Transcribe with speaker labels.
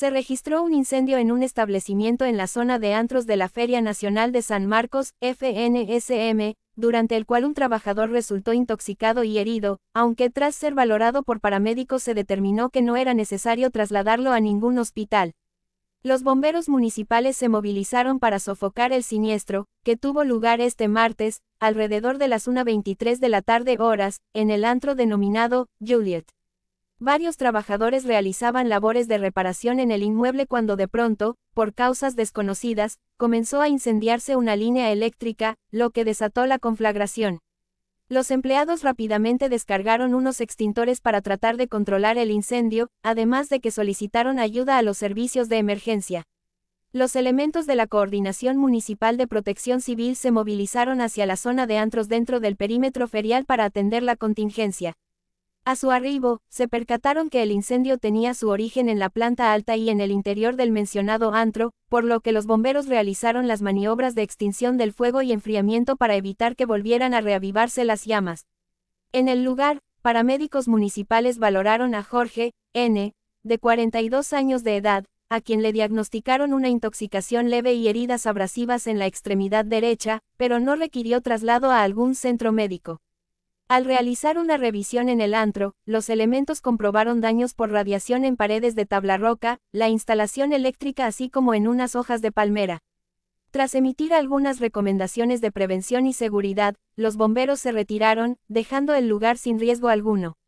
Speaker 1: se registró un incendio en un establecimiento en la zona de antros de la Feria Nacional de San Marcos, FNSM, durante el cual un trabajador resultó intoxicado y herido, aunque tras ser valorado por paramédicos se determinó que no era necesario trasladarlo a ningún hospital. Los bomberos municipales se movilizaron para sofocar el siniestro, que tuvo lugar este martes, alrededor de las 1.23 de la tarde horas, en el antro denominado Juliet. Varios trabajadores realizaban labores de reparación en el inmueble cuando de pronto, por causas desconocidas, comenzó a incendiarse una línea eléctrica, lo que desató la conflagración. Los empleados rápidamente descargaron unos extintores para tratar de controlar el incendio, además de que solicitaron ayuda a los servicios de emergencia. Los elementos de la Coordinación Municipal de Protección Civil se movilizaron hacia la zona de antros dentro del perímetro ferial para atender la contingencia. A su arribo, se percataron que el incendio tenía su origen en la planta alta y en el interior del mencionado antro, por lo que los bomberos realizaron las maniobras de extinción del fuego y enfriamiento para evitar que volvieran a reavivarse las llamas. En el lugar, paramédicos municipales valoraron a Jorge, N., de 42 años de edad, a quien le diagnosticaron una intoxicación leve y heridas abrasivas en la extremidad derecha, pero no requirió traslado a algún centro médico. Al realizar una revisión en el antro, los elementos comprobaron daños por radiación en paredes de tabla roca, la instalación eléctrica así como en unas hojas de palmera. Tras emitir algunas recomendaciones de prevención y seguridad, los bomberos se retiraron, dejando el lugar sin riesgo alguno.